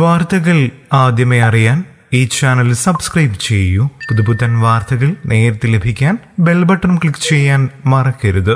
വാർത്തകൾ ആദ്യമേ അറിയാൻ ഈ ചാനൽ സബ്സ്ക്രൈബ് ചെയ്യൂ പുതുപുത്തൻ വാർത്തകൾ നേരത്തെ ലഭിക്കാൻ ബെൽ ബട്ടൺ ക്ലിക്ക് ചെയ്യാൻ മറക്കരുത്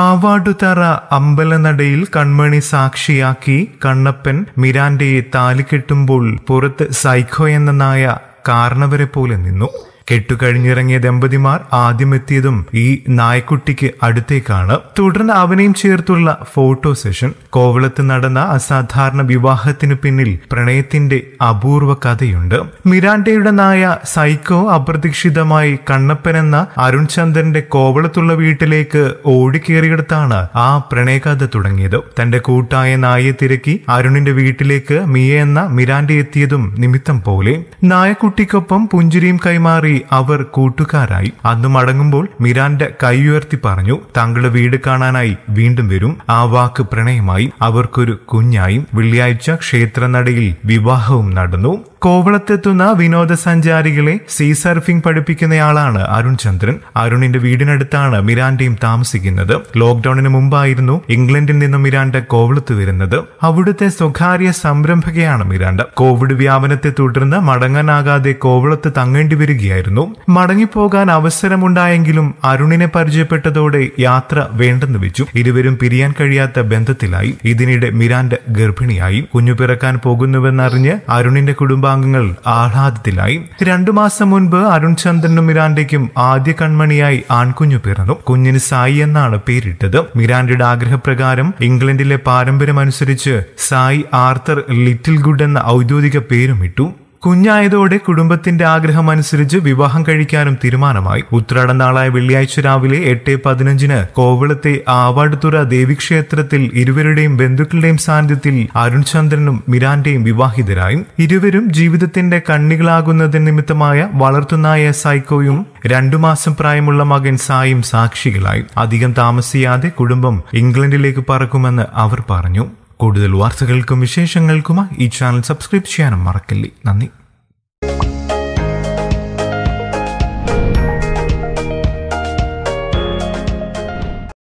ആവാടുതറ അമ്പലനടയിൽ കൺമണി സാക്ഷിയാക്കി കണ്ണപ്പൻ മിരാൻഡയെ താലിക്കെട്ടുമ്പോൾ പുറത്ത് സൈക്കോ എന്ന നായ കാരണവരെ പോലെ നിന്നു കെട്ടുകഴിഞ്ഞിറങ്ങിയ ദമ്പതിമാർ ആദ്യമെത്തിയതും ഈ നായ്ക്കുട്ടിക്ക് അടുത്തേക്കാണ് തുടർന്ന് അവനെയും ചേർത്തുള്ള ഫോട്ടോ സെഷൻ കോവളത്ത് നടന്ന അസാധാരണ വിവാഹത്തിന് പിന്നിൽ പ്രണയത്തിന്റെ അപൂർവ കഥയുണ്ട് മിരാണ്ടയുടെ നായ സൈക്കോ അപ്രതീക്ഷിതമായി കണ്ണപ്പൻ എന്ന അരുൺ ചന്ദ്രന്റെ കോവളത്തുള്ള വീട്ടിലേക്ക് ഓടിക്കേറിയെടുത്താണ് ആ പ്രണയകഥ തുടങ്ങിയത് തന്റെ കൂട്ടായ നായെ തിരക്കി അരുണിന്റെ വീട്ടിലേക്ക് മിയ എന്ന മിരാണ്ടി എത്തിയതും നിമിത്തം പോലെ നായക്കുട്ടിക്കൊപ്പം പുഞ്ചിരിയും കൈമാറി അവർ കൂട്ടുകാരായി അന്ന് മടങ്ങുമ്പോൾ മിരാന്റെ കൈയുയർത്തി പറഞ്ഞു താങ്കളുടെ വീട് കാണാനായി വീണ്ടും വരും ആ വാക്ക് പ്രണയമായി അവർക്കൊരു കുഞ്ഞായും വെള്ളിയാഴ്ച ക്ഷേത്രനടയിൽ വിവാഹവും നടന്നു കോവളത്തെത്തുന്ന വിനോദസഞ്ചാരികളെ സീ സർഫിംഗ് പഠിപ്പിക്കുന്നയാളാണ് അരുൺ ചന്ദ്രൻ അരുണിന്റെ വീടിനടുത്താണ് മിരാന്റെയും താമസിക്കുന്നത് ലോക്ഡൌണിന് മുമ്പായിരുന്നു ഇംഗ്ലണ്ടിൽ നിന്നും മിരാന്റെ കോവളത്ത് വരുന്നത് അവിടുത്തെ സ്വകാര്യ സംരംഭകയാണ് മിരാൻഡ കോവിഡ് വ്യാപനത്തെ തുടർന്ന് മടങ്ങാനാകാതെ കോവളത്ത് തങ്ങേണ്ടി വരികയായിരുന്നു തുടരുന്നു മടങ്ങിപ്പോകാൻ അവസരമുണ്ടായെങ്കിലും അരുണിനെ പരിചയപ്പെട്ടതോടെ യാത്ര വേണ്ടെന്ന് വെച്ചു ഇരുവരും പിരിയാൻ കഴിയാത്ത ബന്ധത്തിലായി ഇതിനിടെ മിരാന്റെ ഗർഭിണിയായി കുഞ്ഞു പിറക്കാൻ പോകുന്നുവെന്നറിഞ്ഞ് അരുണിന്റെ കുടുംബാംഗങ്ങൾ ആഹ്ലാദത്തിലായി രണ്ടു മാസം മുൻപ് അരുൺ ചന്ദ്രനും മിരാൻഡയ്ക്കും ആദ്യ കൺമണിയായി ആൺകുഞ്ഞു പിറന്നു കുഞ്ഞിന് സായി എന്നാണ് പേരിട്ടത് മിരാൻഡയുടെ ആഗ്രഹപ്രകാരം ഇംഗ്ലണ്ടിലെ പാരമ്പര്യമനുസരിച്ച് സായി ആർത്തർ ലിറ്റിൽ ഗുഡ് എന്ന ഔദ്യോഗിക പേരും ഇട്ടു കുഞ്ഞായതോടെ കുടുംബത്തിന്റെ ആഗ്രഹം അനുസരിച്ച് വിവാഹം കഴിക്കാനും തീരുമാനമായി ഉത്രാടനാളായ വെള്ളിയാഴ്ച രാവിലെ എട്ട് പതിനഞ്ചിന് കോവളത്തെ ആവാടുതുറ ദേവീക്ഷേത്രത്തിൽ ഇരുവരുടെയും ബന്ധുക്കളുടെയും സാന്നിധ്യത്തിൽ അരുൺചന്ദ്രനും മിരാന്റെയും വിവാഹിതരായും ഇരുവരും ജീവിതത്തിന്റെ കണ്ണികളാകുന്നതിന് നിമിത്തമായ വളർത്തുനായ സൈക്കോയും രണ്ടു മാസം പ്രായമുള്ള മകൻ സായും സാക്ഷികളായി അധികം താമസിയാതെ കുടുംബം ഇംഗ്ലണ്ടിലേക്ക് പറക്കുമെന്ന് അവർ പറഞ്ഞു കൂടുതൽ വാർത്തകൾക്കും വിശേഷങ്ങൾക്കുമായി ഈ ചാനൽ സബ്സ്ക്രൈബ് ചെയ്യാനും മറക്കല്ലേ നന്ദി